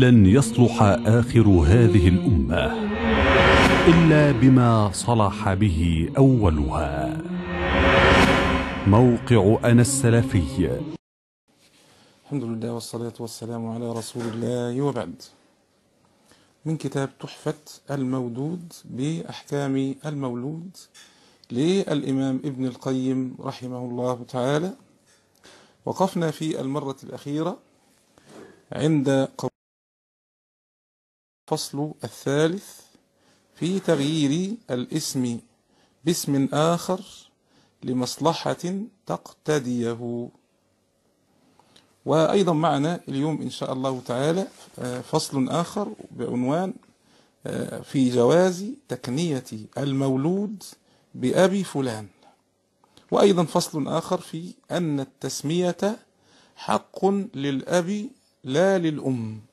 لن يصلح آخر هذه الأمة إلا بما صلح به أولها موقع أنا السلفي الحمد لله والصلاة والسلام على رسول الله وبعد من كتاب تحفة المودود بأحكام المولود للإمام ابن القيم رحمه الله تعالى وقفنا في المرة الأخيرة عند الفصل الثالث في تغيير الاسم باسم آخر لمصلحة تقتديه وأيضا معنا اليوم إن شاء الله تعالى آه، فصل آخر بعنوان آه، في جواز تكنية المولود بأبي فلان وأيضا فصل آخر في أن التسمية حق للأب لا للأم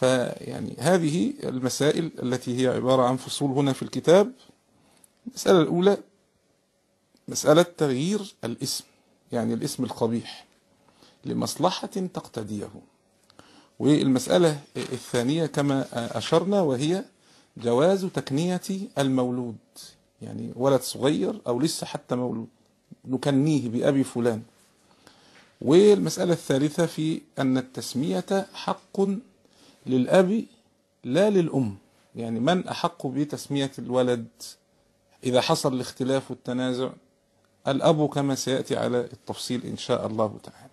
فيعني هذه المسائل التي هي عبارة عن فصول هنا في الكتاب المسألة الأولى مسألة تغيير الاسم يعني الاسم القبيح لمصلحة تقتديه والمسألة الثانية كما أشرنا وهي جواز تكنية المولود يعني ولد صغير أو لسه حتى مولود نكنيه بأبي فلان والمسألة الثالثة في أن التسمية حق للأب لا للأم يعني من أحق بتسمية الولد إذا حصل الاختلاف والتنازع الأب كما سيأتي على التفصيل إن شاء الله تعالى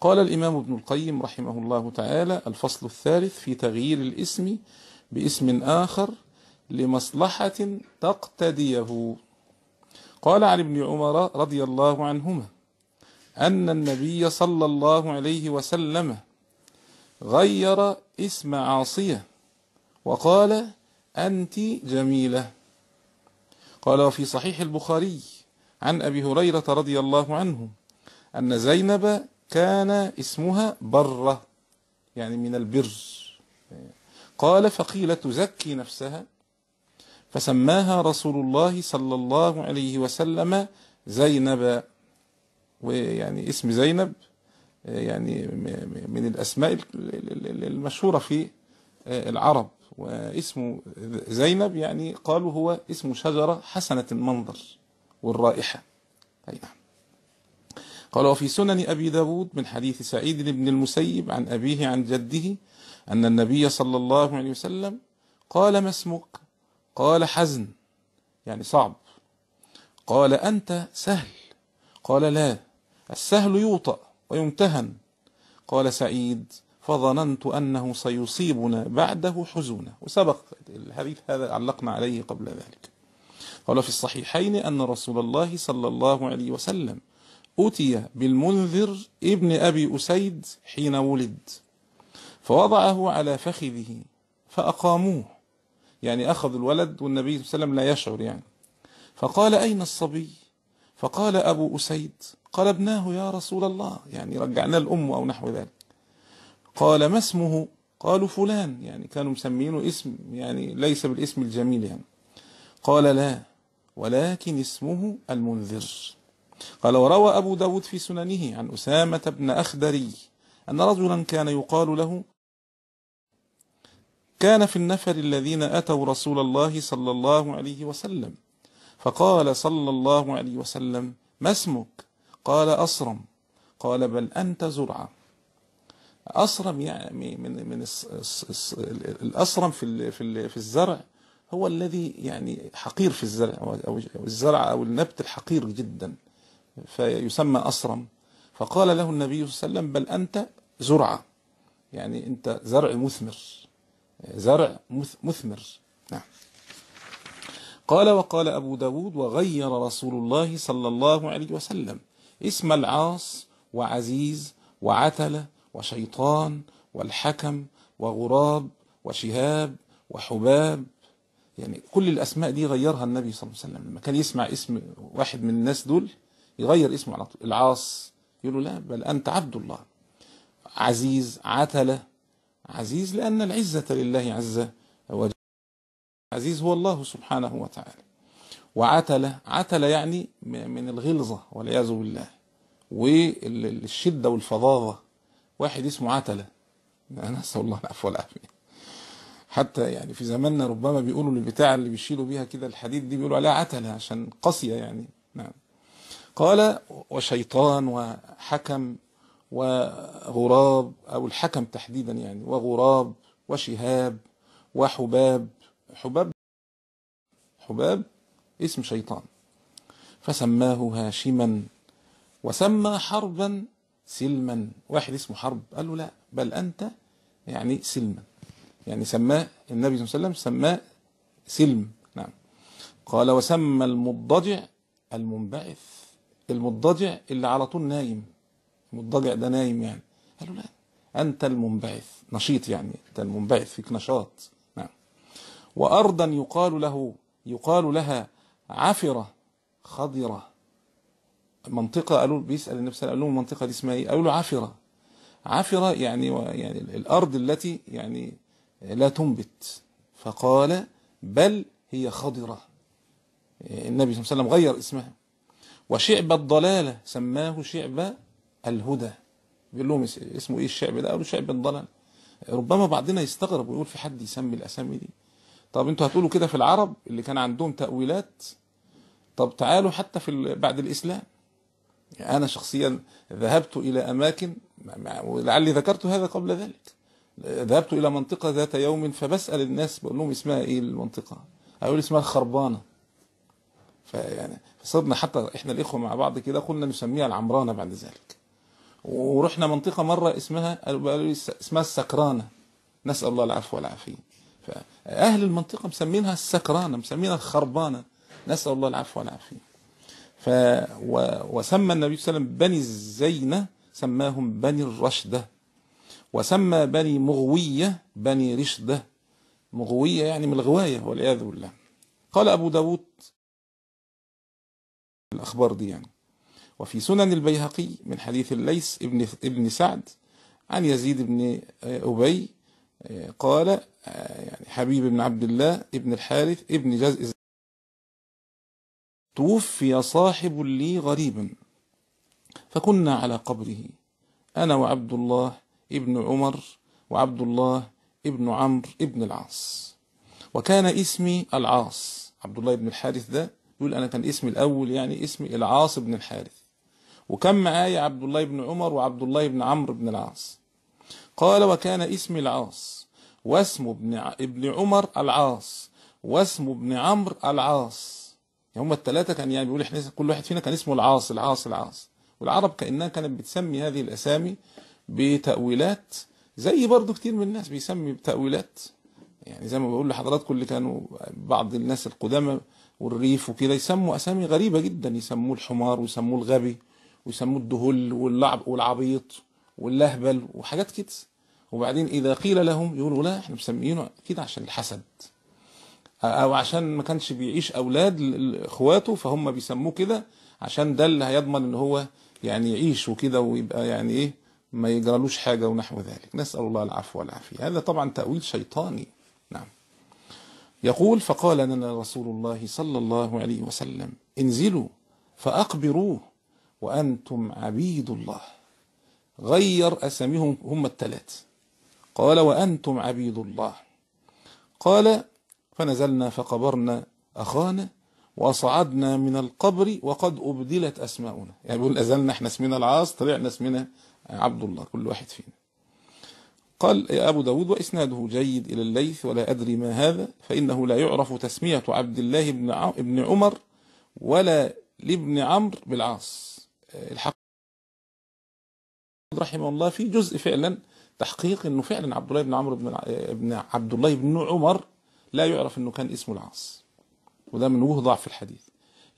قال الإمام ابن القيم رحمه الله تعالى الفصل الثالث في تغيير الاسم باسم آخر لمصلحة تقتديه قال عن ابن عمر رضي الله عنهما أن النبي صلى الله عليه وسلم غير اسم عاصية وقال أنت جميلة قال وفي صحيح البخاري عن أبي هريرة رضي الله عنه أن زينب كان اسمها برة يعني من البر قال فقيل تزكي نفسها فسماها رسول الله صلى الله عليه وسلم زينب ويعني اسم زينب يعني من الأسماء المشهورة في العرب واسمه زينب يعني قالوا هو اسم شجرة حسنة المنظر والرائحة أي نعم قال وفي سنن أبي داود من حديث سعيد بن المسيب عن أبيه عن جده أن النبي صلى الله عليه وسلم قال ما اسمك قال حزن يعني صعب قال أنت سهل قال لا السهل يوطأ ويمتهن قال سعيد فظننت أنه سيصيبنا بعده حزونا وسبق الحديث هذا علقنا عليه قبل ذلك قال في الصحيحين أن رسول الله صلى الله عليه وسلم أتي بالمنذر ابن أبي أسيد حين ولد فوضعه على فخذه فأقاموه يعني أخذ الولد والنبي صلى الله عليه وسلم لا يشعر يعني فقال أين الصبي فقال أبو أسيد قلبناه يا رسول الله يعني رجعناه الأم أو نحو ذلك قال ما اسمه قالوا فلان يعني كانوا مسمينه اسم يعني ليس بالاسم الجميل يعني قال لا ولكن اسمه المنذر قال وروى أبو داود في سننه عن أسامة بن أخدري أن رجلا كان يقال له كان في النفر الذين أتوا رسول الله صلى الله عليه وسلم فقال صلى الله عليه وسلم ما اسمك قال أصرم قال بل أنت زرعة أصرم يعني من من الأصرم في في في الزرع هو الذي يعني حقير في الزرع أو الزرع أو النبت الحقير جدا فيسمى أصرم فقال له النبي صلى الله عليه وسلم بل أنت زرعة يعني أنت زرع مثمر زرع مثمر نعم قال وقال أبو داود وغير رسول الله صلى الله عليه وسلم اسم العاص وعزيز وعتلة وشيطان والحكم وغراب وشهاب وحباب يعني كل الأسماء دي غيرها النبي صلى الله عليه وسلم لما كان يسمع اسم واحد من الناس دول يغير اسمه على طول العاص يقول له لا بل أنت عبد الله عزيز عتلة عزيز لأن العزة لله عز وجل عزيز هو الله سبحانه وتعالى وعتلة عتلة يعني من الغلظة والعياذ بالله والشدة والفظاظة واحد اسمه عتلة نسأل الله العفو والعافية حتى يعني في زماننا ربما بيقولوا البتاع اللي بيشيلوا بيها كده الحديد دي بيقولوا عليها عتلة عشان قاسية يعني نعم قال وشيطان وحكم وغراب أو الحكم تحديدا يعني وغراب وشهاب وحباب حباب حباب اسم شيطان فسماه هاشما وسمى حربا سلما واحد اسمه حرب قال له لا بل أنت يعني سلما يعني سماه النبي صلى الله عليه وسلم سماه سلم نعم قال وسمى المضجع المنبعث المضجع اللي على طول نايم المضجع ده نايم يعني قال له لا أنت المنبعث نشيط يعني أنت المنبعث فيك نشاط نعم وأرضا يقال له يقال لها عفرة خضرة منطقة قالوا بيسأل النبي صلى الله عليه وسلم قال لهم المنطقة دي اسمها ايه؟ قالوا له عفرة عفرة يعني يعني الأرض التي يعني لا تنبت فقال بل هي خضرة النبي صلى الله عليه وسلم غير اسمها وشعب الضلالة سماه شعب الهدى بيقول لهم اسمه ايه الشعب ده قالوا شعب الضلال ربما بعضنا يستغرب ويقول في حد يسمي الأسامي دي طب انتوا هتقولوا كده في العرب اللي كان عندهم تأويلات طب تعالوا حتى في بعد الإسلام أنا شخصيا ذهبت إلى أماكن ولعلي ذكرت هذا قبل ذلك ذهبت إلى منطقة ذات يوم فبسأل الناس بقول لهم اسمها إيه المنطقة أقول اسمها الخربانة فيعني فصرنا حتى إحنا الإخوة مع بعض كده قلنا نسميها العمرانة بعد ذلك ورحنا منطقة مرة اسمها اسمها السكرانة نسأل الله العفو والعافية فأهل المنطقة مسمينها السكرانة مسمينها الخربانة نسأل الله العفو والعافية ف و... وسمى النبي صلى الله عليه وسلم بني الزينة سماهم بني الرشدة وسمى بني مغوية بني رشدة مغوية يعني من الغواية والعياذ بالله قال أبو داود الأخبار دي يعني وفي سنن البيهقي من حديث الليث ابن ابن سعد عن يزيد بن أبي قال آه، يعني حبيب بن عبد الله ابن الحارث ابن جزء توفي صاحب لي غريبا فكنا على قبره أنا وعبد الله ابن عمر وعبد الله ابن عمرو ابن العاص وكان اسمي العاص عبد الله بن الحارث ده يقول أنا كان اسمي الأول يعني اسمي العاص بن الحارث وكان معايا عبد الله بن عمر وعبد الله بن عمرو بن العاص قال وكان اسمي العاص واسم ابن ابن عمر العاص واسم ابن عمرو العاص يعني هما الثلاثة كان يعني بيقول احنا كل واحد فينا كان اسمه العاص العاص العاص والعرب كأنها كانت بتسمي هذه الأسامي بتأويلات زي برضو كتير من الناس بيسمي بتأويلات يعني زي ما بقول لحضراتكم اللي كانوا بعض الناس القدامى والريف وكده يسموا أسامي غريبة جدا يسموه الحمار ويسموه الغبي ويسموه الدهل واللعب والعبيط واللهبل وحاجات كده وبعدين اذا قيل لهم يقولوا لا احنا مسميينه كده عشان الحسد او عشان ما كانش بيعيش اولاد لاخواته فهم بيسموه كده عشان ده اللي هيضمن ان هو يعني يعيش وكده ويبقى يعني ايه ما يجرالوش حاجه ونحو ذلك نسال الله العفو والعافيه هذا طبعا تاويل شيطاني نعم يقول فقال لنا رسول الله صلى الله عليه وسلم انزلوا فاقبروه وانتم عبيد الله غير أساميهم هم الثلاث قال وأنتم عبيد الله قال فنزلنا فقبرنا أخانا وصعدنا من القبر وقد أبدلت أسماؤنا يعني بيقول أزلنا احنا اسمنا العاص طلعنا اسمنا عبد الله كل واحد فينا قال أبو داود وإسناده جيد إلى الليث ولا أدري ما هذا فإنه لا يعرف تسمية عبد الله بن عمر ولا لابن عمرو بالعاص الحق رحمه الله في جزء فعلا تحقيق انه فعلا عبد الله بن عمرو بن ابن عبد الله بن عمر لا يعرف انه كان اسمه العاص وده من وجه ضعف الحديث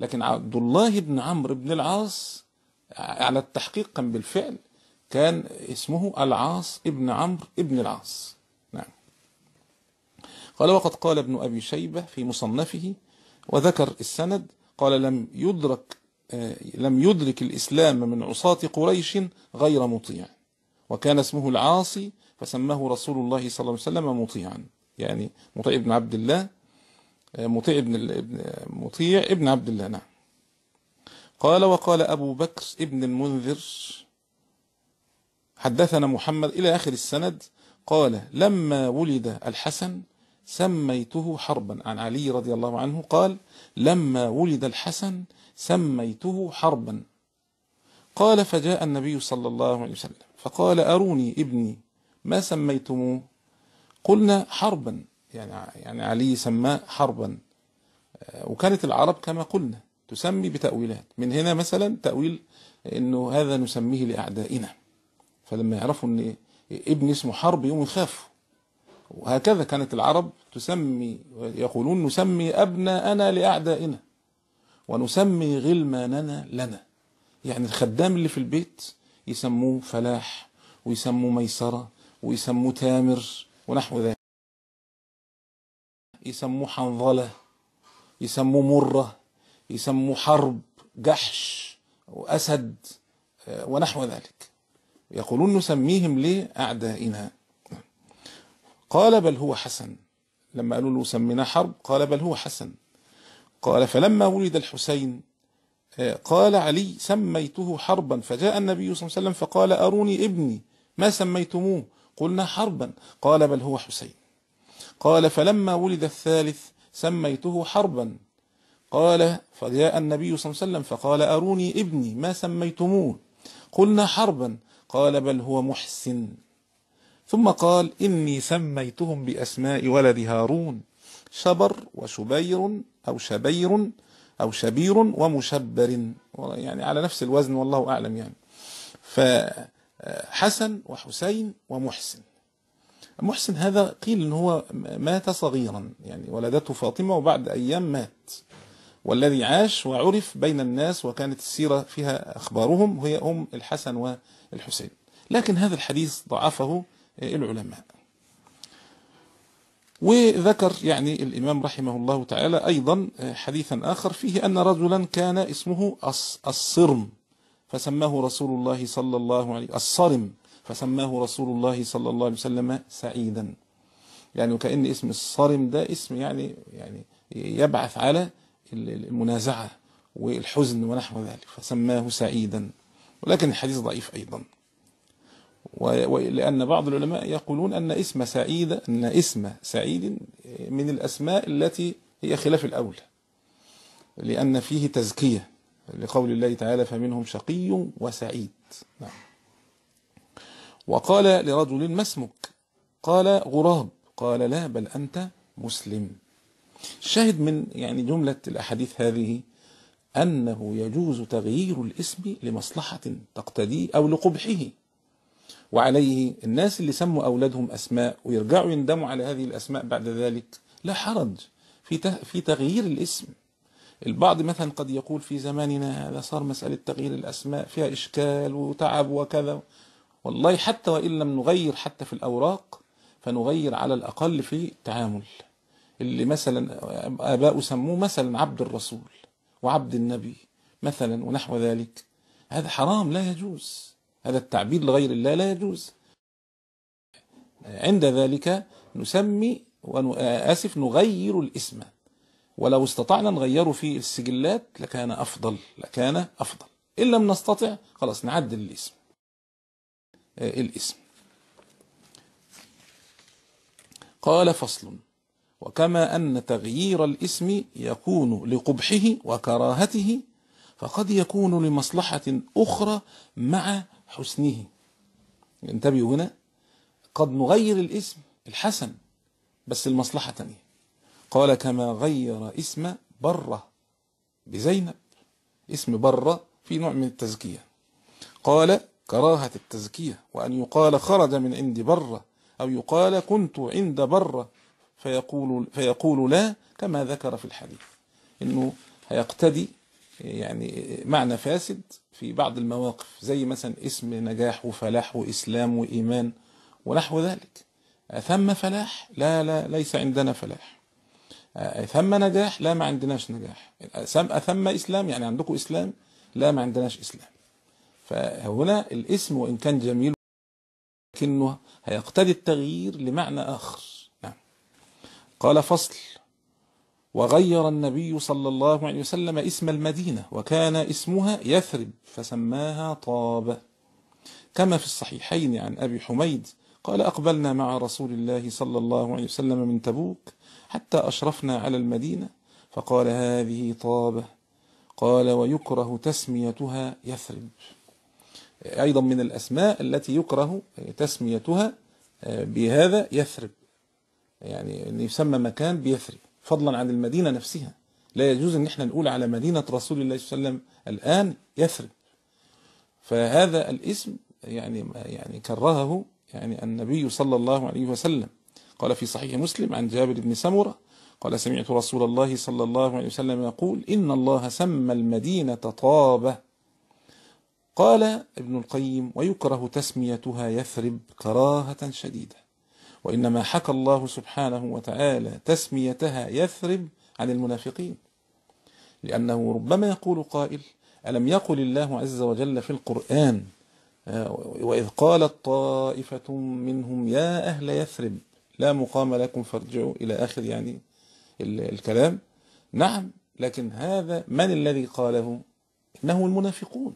لكن عبد الله بن عمرو بن العاص على التحقيق كان بالفعل كان اسمه العاص ابن عمرو ابن العاص نعم قال وقد قال ابن أبي شيبة في مصنفه وذكر السند قال لم يدرك آه، لم يدرك الإسلام من عصاة قريش غير مطيع وكان اسمه العاصي فسماه رسول الله صلى الله عليه وسلم مطيعا يعني مطيع بن عبد الله آه، مطيع ابن مطيع ابن عبد الله نعم قال وقال أبو بكر ابن المنذر حدثنا محمد إلى آخر السند قال لما ولد الحسن سميته حربا عن علي رضي الله عنه قال لما ولد الحسن سميته حربا قال فجاء النبي صلى الله عليه وسلم فقال أروني ابني ما سميتموه قلنا حربا يعني, يعني علي سماه حربا آه، وكانت العرب كما قلنا تسمي بتأويلات من هنا مثلا تأويل أنه هذا نسميه لأعدائنا فلما يعرفوا أن ابن اسمه حرب يوم يخافوا وهكذا كانت العرب تسمي يقولون نسمي أبناءنا لأعدائنا ونسمي غلماننا لنا يعني الخدام اللي في البيت يسموه فلاح ويسموه ميسرة ويسموه تامر ونحو ذلك يسموه حنظلة يسموه مرة يسموه حرب جحش وأسد ونحو ذلك يقولون نسميهم لأعدائنا قال بل هو حسن لما قالوا له سميناه حرب قال بل هو حسن قال فلما ولد الحسين آه، قال علي سميته حربا فجاء النبي صلى الله عليه وسلم فقال أروني ابني ما سميتموه قلنا حربا قال بل هو حسين قال فلما ولد الثالث سميته حربا قال فجاء النبي صلى الله عليه وسلم فقال أروني ابني ما سميتموه قلنا حربا قال بل هو محسن ثم قال إني سميتهم بأسماء ولد هارون شبر وشبير أو شبير أو شبير ومشبر يعني على نفس الوزن والله أعلم يعني فحسن وحسين ومحسن محسن هذا قيل إن هو مات صغيرا يعني ولدته فاطمة وبعد أيام مات والذي عاش وعرف بين الناس وكانت السيرة فيها أخبارهم هي أم الحسن والحسين لكن هذا الحديث ضعفه العلماء وذكر يعني الإمام رحمه الله تعالى أيضا آه، حديثا آخر فيه أن رجلا كان اسمه الصرم فسماه رسول الله صلى الله عليه الصرم فسماه رسول الله صلى الله عليه وسلم سعيدا يعني وكأن اسم الصرم ده اسم يعني يعني يبعث على المنازعة والحزن ونحو ذلك فسماه سعيدا ولكن الحديث ضعيف أيضا ولأن بعض العلماء يقولون أن اسم سعيد أن اسم سعيد من الأسماء التي هي خلاف الأولى لأن فيه تزكية لقول الله تعالى فمنهم شقي وسعيد نعم. وقال لرجل ما اسمك قال غراب قال لا بل أنت مسلم الشاهد من يعني جملة الأحاديث هذه أنه يجوز تغيير الاسم لمصلحة تقتدي أو لقبحه وعليه الناس اللي سموا أولادهم أسماء ويرجعوا يندموا على هذه الأسماء بعد ذلك لا حرج في في تغيير الاسم البعض مثلا قد يقول في زماننا هذا صار مسألة تغيير الأسماء فيها إشكال وتعب وكذا والله حتى وإن لم نغير حتى في الأوراق فنغير على الأقل في التعامل اللي مثلا آباء سموه مثلا عبد الرسول وعبد النبي مثلا ونحو ذلك هذا حرام لا يجوز هذا التعبيد لغير الله لا يجوز عند ذلك نسمي آه، آسف نغير الاسم ولو استطعنا نغيره في السجلات لكان أفضل لكان أفضل إن لم نستطع خلاص نعدل الاسم آه، الاسم قال فصل وكما أن تغيير الاسم يكون لقبحه وكراهته فقد يكون لمصلحة أخرى مع حسنه انتبهوا هنا قد نغير الاسم الحسن بس المصلحة تانية قال كما غير اسم برة بزينب اسم برة في نوع من التزكية قال كراهة التزكية وأن يقال خرج من عند برة أو يقال كنت عند برة فيقول, فيقول لا كما ذكر في الحديث أنه هيقتدي يعني معنى فاسد في بعض المواقف زي مثلا اسم نجاح وفلاح وإسلام وإيمان ونحو ذلك ثم فلاح لا لا ليس عندنا فلاح ثم نجاح لا ما عندناش نجاح ثم إسلام يعني عندكم إسلام لا ما عندناش إسلام فهنا الاسم وإن كان جميل لكنه هيقتضي التغيير لمعنى آخر نعم. قال فصل وغير النبي صلى الله عليه وسلم اسم المدينة وكان اسمها يثرب فسماها طاب كما في الصحيحين عن أبي حميد قال أقبلنا مع رسول الله صلى الله عليه وسلم من تبوك حتى أشرفنا على المدينة فقال هذه طابة قال ويكره تسميتها يثرب أيضا من الأسماء التي يكره تسميتها آه، بهذا يثرب يعني يسمى مكان بيثرب فضلا عن المدينة نفسها لا يجوز ان احنا نقول على مدينة رسول الله صلى الله عليه وسلم الآن يثرب فهذا الاسم يعني يعني كرهه يعني النبي صلى الله عليه وسلم قال في صحيح مسلم عن جابر بن سمرة قال سمعت رسول الله صلى الله عليه وسلم يقول إن الله سمى المدينة طابة قال ابن القيم ويكره تسميتها يثرب كراهة شديدة وإنما حكى الله سبحانه وتعالى تسميتها يثرب عن المنافقين لأنه ربما يقول قائل ألم يقل الله عز وجل في القرآن آه, وإذ قالت طائفة منهم يا أهل يثرب لا مقام لكم فارجعوا إلى آخر يعني الكلام نعم لكن هذا من الذي قاله إنه المنافقون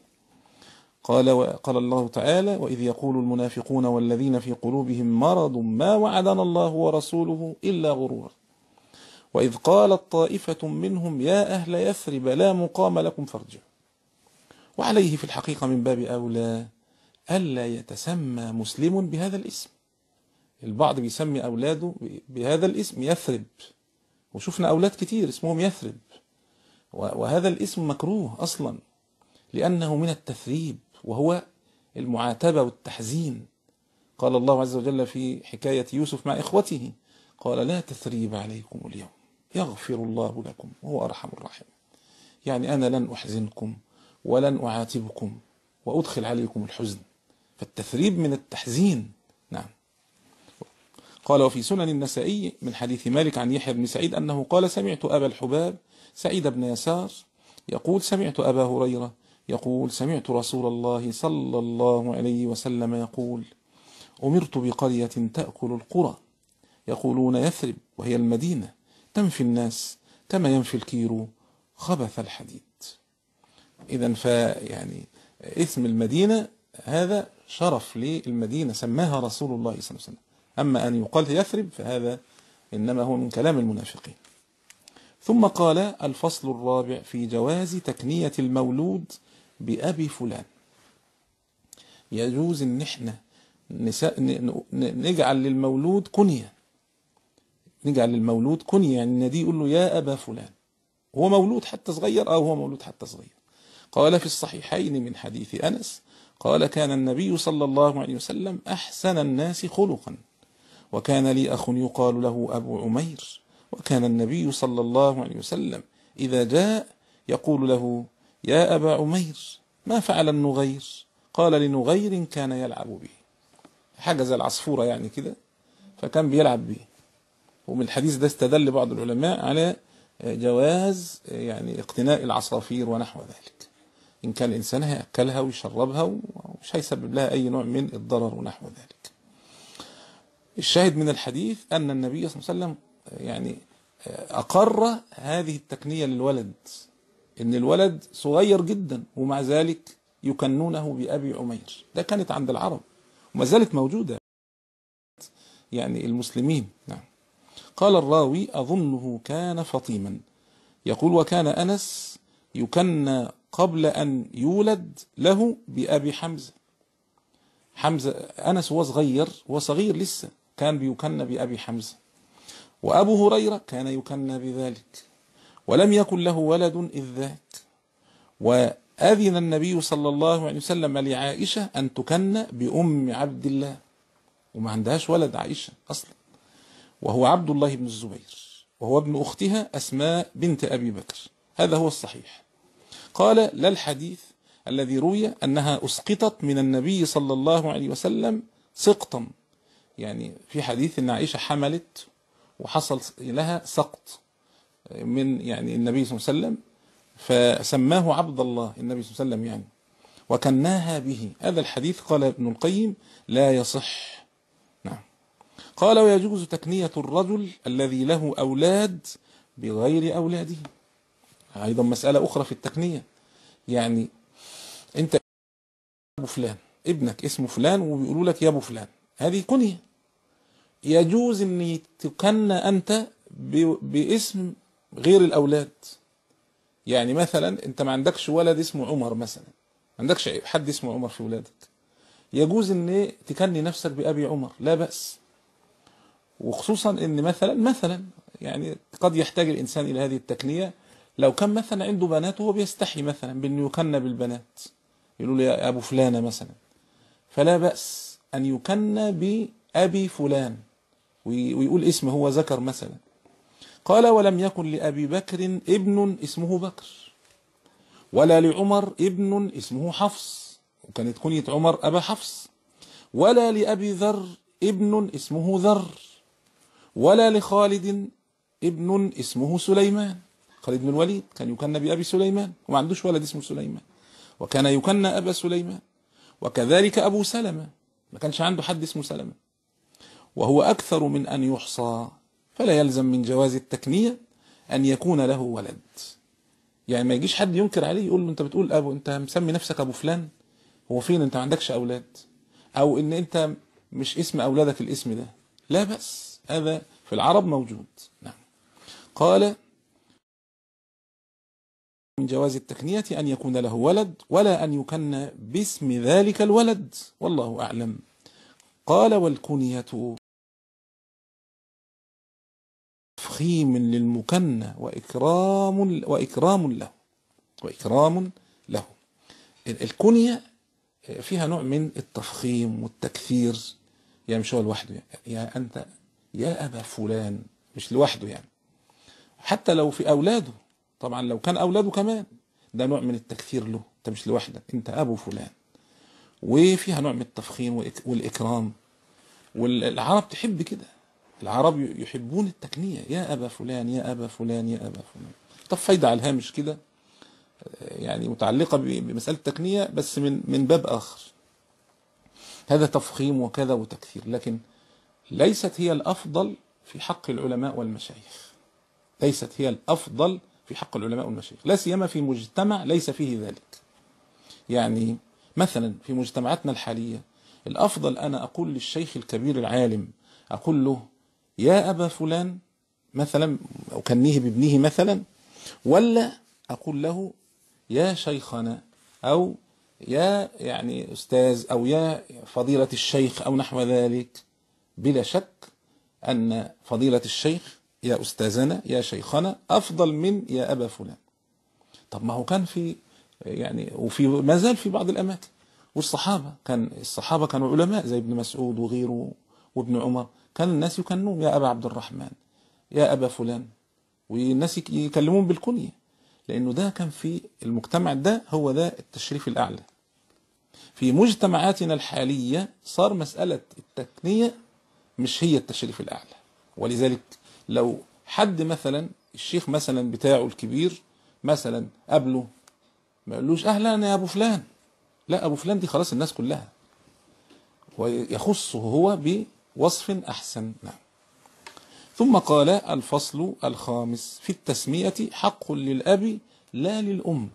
قال وقال الله تعالى وإذ يقول المنافقون والذين في قلوبهم مرض ما وعدنا الله ورسوله إلا غرورا وإذ قالت طائفة منهم يا أهل يثرب لا مقام لكم فارجعوا وعليه في الحقيقة من باب أولى ألا يتسمى مسلم بهذا الاسم البعض بيسمي أولاده بهذا الاسم يثرب وشفنا أولاد كتير اسمهم يثرب وهذا الاسم مكروه أصلا لأنه من التثريب وهو المعاتبة والتحزين قال الله عز وجل في حكاية يوسف مع إخوته قال لا تثريب عليكم اليوم يغفر الله لكم وهو أرحم الراحمين يعني أنا لن أحزنكم ولن أعاتبكم وأدخل عليكم الحزن فالتثريب من التحزين نعم قال وفي سنن النسائي من حديث مالك عن يحيى بن سعيد أنه قال سمعت أبا الحباب سعيد بن يسار يقول سمعت أبا هريرة يقول سمعت رسول الله صلى الله عليه وسلم يقول أمرت بقرية تأكل القرى يقولون يثرب وهي المدينة تنفي الناس كما ينفي الكير خبث الحديد إذا فيعني اسم المدينة هذا شرف للمدينة سماها رسول الله صلى الله عليه وسلم أما أن يقال يثرب فهذا إنما هو من كلام المنافقين ثم قال الفصل الرابع في جواز تكنية المولود بأبي فلان يجوز إن إحنا نسا... نجعل للمولود كنية نجعل للمولود كنية يعني النبي يقول له يا أبا فلان هو مولود حتى صغير أو هو مولود حتى صغير قال في الصحيحين من حديث أنس قال كان النبي صلى الله عليه وسلم أحسن الناس خلقا وكان لي أخ يقال له أبو عمير وكان النبي صلى الله عليه وسلم إذا جاء يقول له يا أبا عمير ما فعل النغير قال لنغير كان يلعب به حاجة زي العصفورة يعني كده فكان بيلعب به ومن الحديث ده استدل بعض العلماء على جواز يعني اقتناء العصافير ونحو ذلك إن كان الإنسان هيأكلها ويشربها ومش هيسبب لها أي نوع من الضرر ونحو ذلك الشاهد من الحديث أن النبي صلى الله عليه وسلم يعني أقر هذه التقنية للولد ان الولد صغير جدا ومع ذلك يكنونه بأبي عمير ده كانت عند العرب وما زالت موجودة يعني المسلمين نعم قال الراوي أظنه كان فطيما يقول وكان أنس يكنى قبل أن يولد له بأبي حمزة حمزة أنس هو صغير هو صغير لسه كان بيكنى بأبي حمزة وأبو هريرة كان يكنى بذلك ولم يكن له ولد إذ ذاك وأذن النبي صلى الله عليه وسلم لعائشة أن تكن بأم عبد الله وما عندهاش ولد عائشة أصلا وهو عبد الله بن الزبير وهو ابن أختها أسماء بنت أبي بكر هذا هو الصحيح قال لا الحديث الذي روي أنها أسقطت من النبي صلى الله عليه وسلم سقطا يعني في حديث أن عائشة حملت وحصل لها سقط من يعني النبي صلى الله عليه وسلم فسماه عبد الله النبي صلى الله عليه وسلم يعني وكناها به هذا الحديث قال ابن القيم لا يصح نعم قال ويجوز تكنية الرجل الذي له أولاد بغير أولاده أيضا مسألة أخرى في التكنية يعني أنت أبو فلان ابنك اسمه فلان وبيقولوا لك يا أبو فلان هذه كنية يجوز أن تكن أنت باسم غير الاولاد يعني مثلا انت ما عندكش ولد اسمه عمر مثلا ما عندكش حد اسمه عمر في ولادك يجوز ان تكني نفسك بابي عمر لا باس وخصوصا ان مثلا مثلا يعني قد يحتاج الانسان الى هذه التكنيه لو كان مثلا عنده بنات وهو بيستحي مثلا بانه يكنى بالبنات يقولوا له يا ابو فلانه مثلا فلا باس ان يكنى بابي فلان ويقول اسمه هو ذكر مثلا قال ولم يكن لأبي بكر ابن اسمه بكر ولا لعمر ابن اسمه حفص وكانت كنية عمر أبا حفص ولا لأبي ذر ابن اسمه ذر ولا لخالد ابن اسمه سليمان خالد بن الوليد كان يكنى بأبي سليمان وما عندوش ولد اسمه سليمان وكان يكنى أبا سليمان وكذلك أبو سلمة ما كانش عنده حد اسمه سلمة وهو أكثر من أن يحصى فلا يلزم من جواز التكنية أن يكون له ولد يعني ما يجيش حد ينكر عليه يقول له أنت بتقول أبو أنت مسمي نفسك أبو فلان هو فين أنت ما عندكش أولاد أو أن أنت مش اسم أولادك الاسم ده لا بأس هذا في العرب موجود نعم قال من جواز التكنية أن يكون له ولد ولا أن يكن باسم ذلك الولد والله أعلم قال والكنية تفخيم للمكنى وإكرام وإكرام له وإكرام له الكنية آه، فيها نوع من التفخيم والتكثير يعني مش هو لوحده يعني. يا أنت يا أبا فلان مش لوحده يعني حتى لو في أولاده طبعا لو كان أولاده كمان ده نوع من التكثير له أنت مش لوحدك أنت أبو فلان وفيها نوع من التفخيم والإكرام والعرب تحب كده العرب يحبون التكنية يا أبا فلان يا أبا فلان يا أبا فلان طب فايدة على الهامش كده آه، يعني متعلقة بمسألة التكنية بس من من باب آخر هذا تفخيم وكذا وتكثير لكن ليست هي الأفضل في حق العلماء والمشايخ ليست هي الأفضل في حق العلماء والمشايخ لا سيما في مجتمع ليس فيه ذلك يعني مثلا في مجتمعاتنا الحالية الأفضل أنا أقول للشيخ الكبير العالم أقول له يا أبا فلان مثلا أكنيه بابنه مثلا ولا أقول له يا شيخنا أو يا يعني أستاذ أو يا فضيلة الشيخ أو نحو ذلك بلا شك أن فضيلة الشيخ يا أستاذنا يا شيخنا أفضل من يا أبا فلان طب ما هو كان في يعني وفي ما زال في بعض الأماكن والصحابة كان الصحابة كانوا علماء زي ابن مسعود وغيره وابن عمر كان الناس يكنون يا أبا عبد الرحمن يا أبا فلان والناس يكلمون بالكنية لأنه ده كان في المجتمع ده هو ده التشريف الأعلى في مجتمعاتنا الحالية صار مسألة التكنية مش هي التشريف الأعلى ولذلك لو حد مثلا الشيخ مثلا بتاعه الكبير مثلا قابله ما يقولوش أهلا يا أبو فلان لا أبو فلان دي خلاص الناس كلها ويخصه هو وصف أحسن نعم ثم قال الفصل الخامس في التسمية حق للأب لا للأم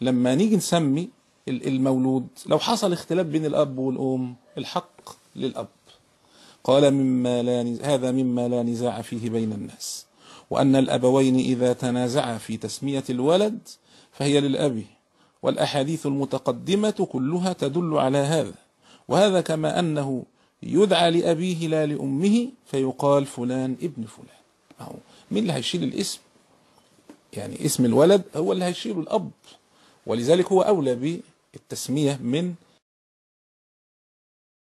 لما نيجي نسمي المولود لو حصل اختلاف بين الأب والأم الحق للأب قال مما لا هذا مما لا نزاع فيه بين الناس وأن الأبوين إذا تنازعا في تسمية الولد فهي للأب والأحاديث المتقدمة كلها تدل على هذا وهذا كما أنه يدعى لأبيه لا لأمه فيقال فلان ابن فلان أو مين اللي هيشيل الاسم يعني اسم الولد هو اللي هيشيله الأب ولذلك هو أولى بالتسمية من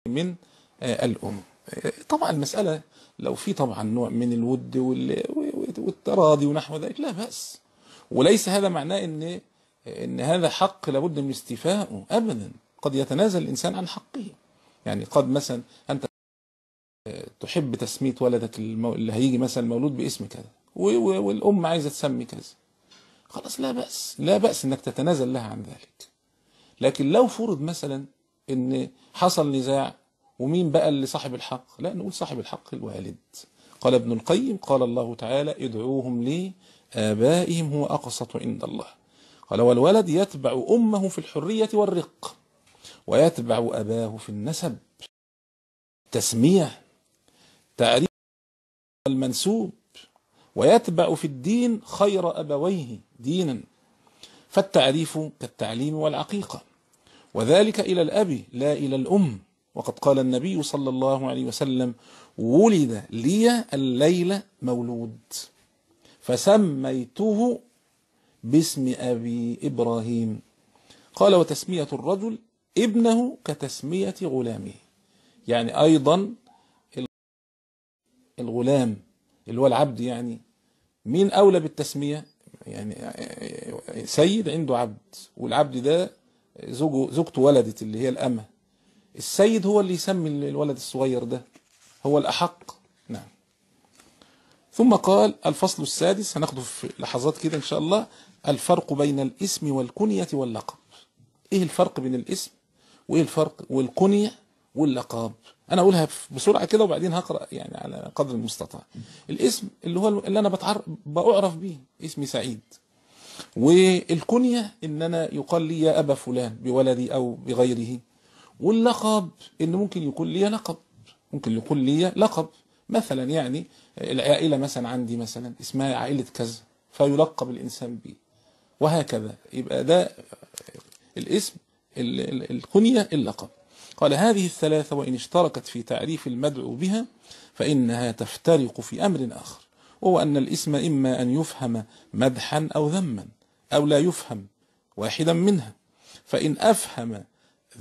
من آه، الأم طبعا المسألة لو في طبعا نوع من الود والتراضي ونحو ذلك لا بأس وليس هذا معناه ان ان هذا حق لابد من استيفائه ابدا قد يتنازل الانسان عن حقه يعني قد مثلا أنت تحب تسمية ولدك المو... اللي هيجي مثلا مولود باسم كذا و... والأم عايزة تسمي كذا خلاص لا بأس لا بأس أنك تتنازل لها عن ذلك لكن لو فرض مثلا أن حصل نزاع ومين بقى اللي صاحب الحق لا نقول صاحب الحق الوالد قال ابن القيم قال الله تعالى ادعوهم لي آبائهم هو أقسط عند الله قال والولد يتبع أمه في الحرية والرق ويتبع أباه في النسب تسمية تعريف المنسوب ويتبع في الدين خير أبويه دينا فالتعريف كالتعليم والعقيقة وذلك إلى الأب لا إلى الأم وقد قال النبي صلى الله عليه وسلم ولد لي الليلة مولود فسميته باسم أبي إبراهيم قال وتسمية الرجل ابنه كتسمية غلامه يعني أيضا الغلام اللي هو العبد يعني مين أولى بالتسمية يعني سيد عنده عبد والعبد ده زوجته ولدت اللي هي الأمة السيد هو اللي يسمي الولد الصغير ده هو الأحق نعم ثم قال الفصل السادس هناخده في لحظات كده إن شاء الله الفرق بين الاسم والكنية واللقب إيه الفرق بين الاسم وايه الفرق والكنية واللقاب انا اقولها بسرعة كده وبعدين هقرأ يعني على قدر المستطاع الاسم اللي هو اللي انا بتعرف بعرف بيه اسمي سعيد والكنية ان انا يقال لي يا ابا فلان بولدي او بغيره واللقب ان ممكن يكون لي لقب ممكن يكون لي لقب مثلا يعني العائلة مثلا عندي مثلا اسمها عائلة كذا فيلقب الانسان به وهكذا يبقى ده الاسم الكنية اللقب قال هذه الثلاثة وإن اشتركت في تعريف المدعو بها فإنها تفترق في أمر آخر وهو أن الاسم إما أن يفهم مدحا أو ذما أو لا يفهم واحدا منها فإن أفهم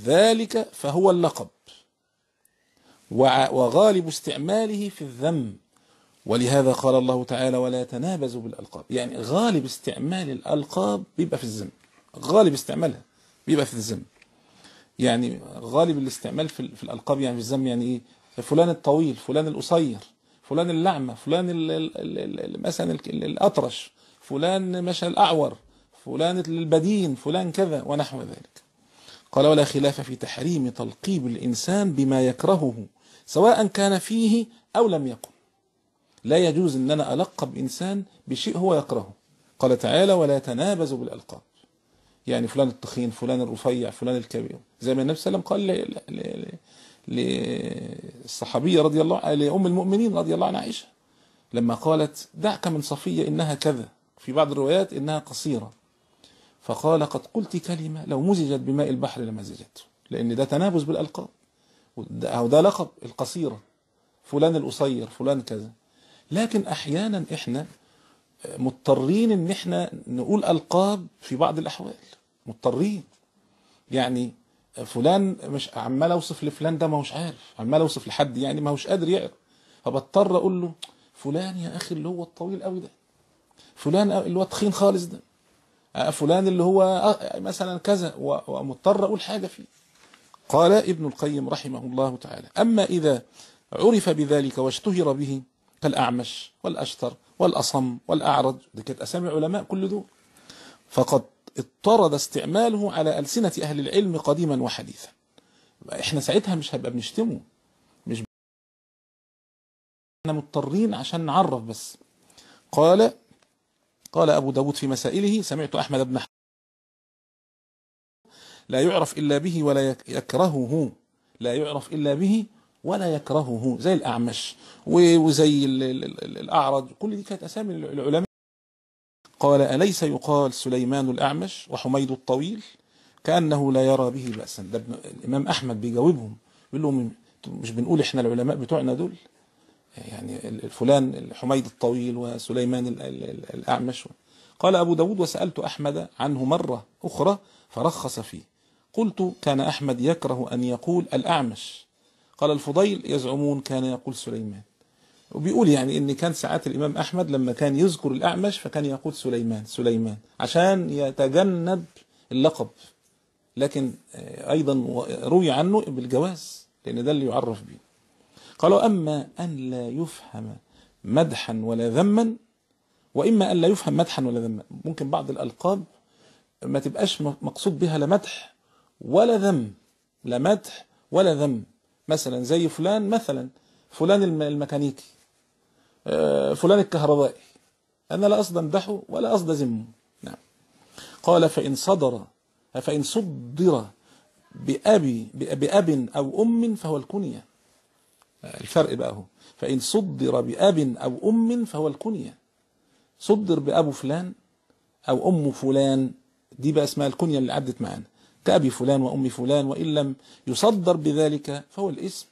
ذلك فهو اللقب وغالب استعماله في الذم ولهذا قال الله تعالى ولا تنابزوا بالألقاب يعني غالب استعمال الألقاب بيبقى في الذم غالب استعمالها بيبقى في الذم يعني غالب الاستعمال في, في الألقاب يعني في الذم يعني إيه فلان الطويل فلان القصير فلان اللعمة فلان مثلا الأطرش فلان مثلا الأعور فلان البدين فلان كذا ونحو ذلك قال ولا خلاف في تحريم تلقيب الإنسان بما يكرهه سواء كان فيه أو لم يكن لا يجوز أن أنا ألقب إنسان بشيء هو يكرهه قال تعالى ولا تنابزوا بالألقاب يعني فلان التخين فلان الرفيع فلان الكبير زي ما النبي صلى الله عليه وسلم قال للصحابية رضي الله لأم المؤمنين رضي الله عنها عائشة لما قالت دعك من صفية إنها كذا في بعض الروايات إنها قصيرة فقال قد قلت كلمة لو مزجت بماء البحر لمزجته لأن ده تنابز بالألقاب أو ده لقب القصيرة فلان القصير فلان كذا لكن أحيانا إحنا مضطرين إن إحنا نقول ألقاب في بعض الأحوال مضطرين يعني فلان مش عمال اوصف لفلان ده ما هوش عارف عمال اوصف لحد يعني ما هوش قادر يعرف فبضطر اقول له فلان يا اخي اللي هو الطويل قوي ده فلان اللي هو تخين خالص ده آه، فلان اللي هو آه، مثلا كذا ومضطر اقول حاجه فيه قال ابن القيم رحمه الله تعالى اما اذا عرف بذلك واشتهر به كالاعمش والاشتر والاصم والاعرج دي كانت اسامي علماء كل دول فقد اضطرد استعماله على ألسنة أهل العلم قديما وحديثا احنا ساعتها مش هيبقى بنشتمه مش احنا مضطرين عشان نعرف بس قال قال أبو داود في مسائله سمعت أحمد بن لا يعرف إلا به ولا يكرهه لا يعرف إلا به ولا يكرهه زي الأعمش وزي الأعرج كل دي كانت أسامي العلماء قال أليس يقال سليمان الأعمش وحميد الطويل كأنه لا يرى به بأسا ده الإمام أحمد بيجاوبهم بيقول لهم مش بنقول إحنا العلماء بتوعنا دول يعني فلان حميد الطويل وسليمان الأعمش قال أبو داود وسألت أحمد عنه مرة أخرى فرخص فيه قلت كان أحمد يكره أن يقول الأعمش قال الفضيل يزعمون كان يقول سليمان وبيقول يعني ان كان ساعات الامام احمد لما كان يذكر الاعمش فكان يقول سليمان سليمان عشان يتجنب اللقب لكن آه، ايضا روي عنه بالجواز لان ده اللي يعرف به قال اما ان لا يفهم مدحا ولا ذما واما ان لا يفهم مدحا ولا ذما ممكن بعض الالقاب ما تبقاش مقصود بها لا مدح ولا ذم لا مدح ولا ذم مثلا زي فلان مثلا فلان الميكانيكي آه، فلان الكهربائي أنا لا أصدى أمدحه ولا أصدى أذمه نعم قال فإن صدر فإن صدر بأبي بأب أو أم فهو الكنية آه، الفرق بقى هو فإن صدر بأب أو أم فهو الكنية صدر بأبو فلان أو أم فلان دي بقى اسمها الكنية اللي عدت معانا كأبي فلان وأم فلان وإن لم يصدر بذلك فهو الاسم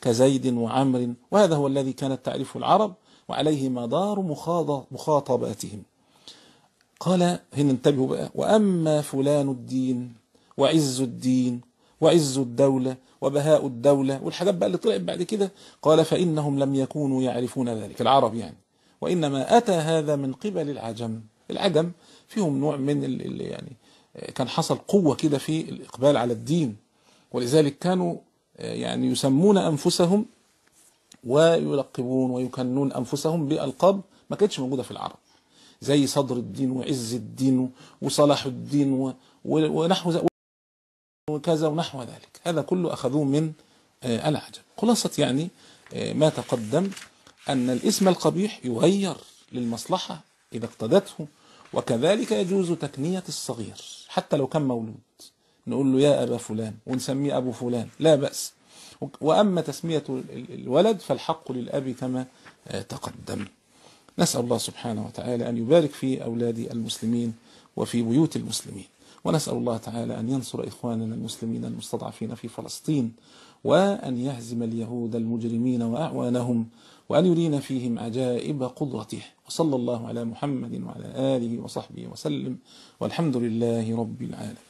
كزيد وعمر وهذا هو الذي كانت تعرفه العرب وعليه مدار مخاطباتهم قال هنا انتبهوا بقى وأما فلان الدين وعز الدين وعز الدولة وبهاء الدولة والحاجات بقى اللي طلعت بعد كده قال فإنهم لم يكونوا يعرفون ذلك العرب يعني وإنما أتى هذا من قبل العجم العجم فيهم نوع من اللي يعني كان حصل قوة كده في الإقبال على الدين ولذلك كانوا يعني يسمون أنفسهم ويلقبون ويكنون أنفسهم بألقاب ما كانتش موجودة في العرب زي صدر الدين وعز الدين وصلاح الدين ونحو ذلك وكذا ونحو ذلك هذا كله أخذوه من آه، العجم خلاصة يعني آه، ما تقدم أن الاسم القبيح يغير للمصلحة إذا اقتدته وكذلك يجوز تكنية الصغير حتى لو كان مولود نقول له يا أبا فلان ونسميه أبو فلان لا بأس وأما تسمية الولد فالحق للأب كما آه، تقدم نسأل الله سبحانه وتعالى أن يبارك في أولاد المسلمين وفي بيوت المسلمين ونسأل الله تعالى أن ينصر إخواننا المسلمين المستضعفين في فلسطين وأن يهزم اليهود المجرمين وأعوانهم وأن يرينا فيهم عجائب قدرته وصلى الله على محمد وعلى آله وصحبه وسلم والحمد لله رب العالمين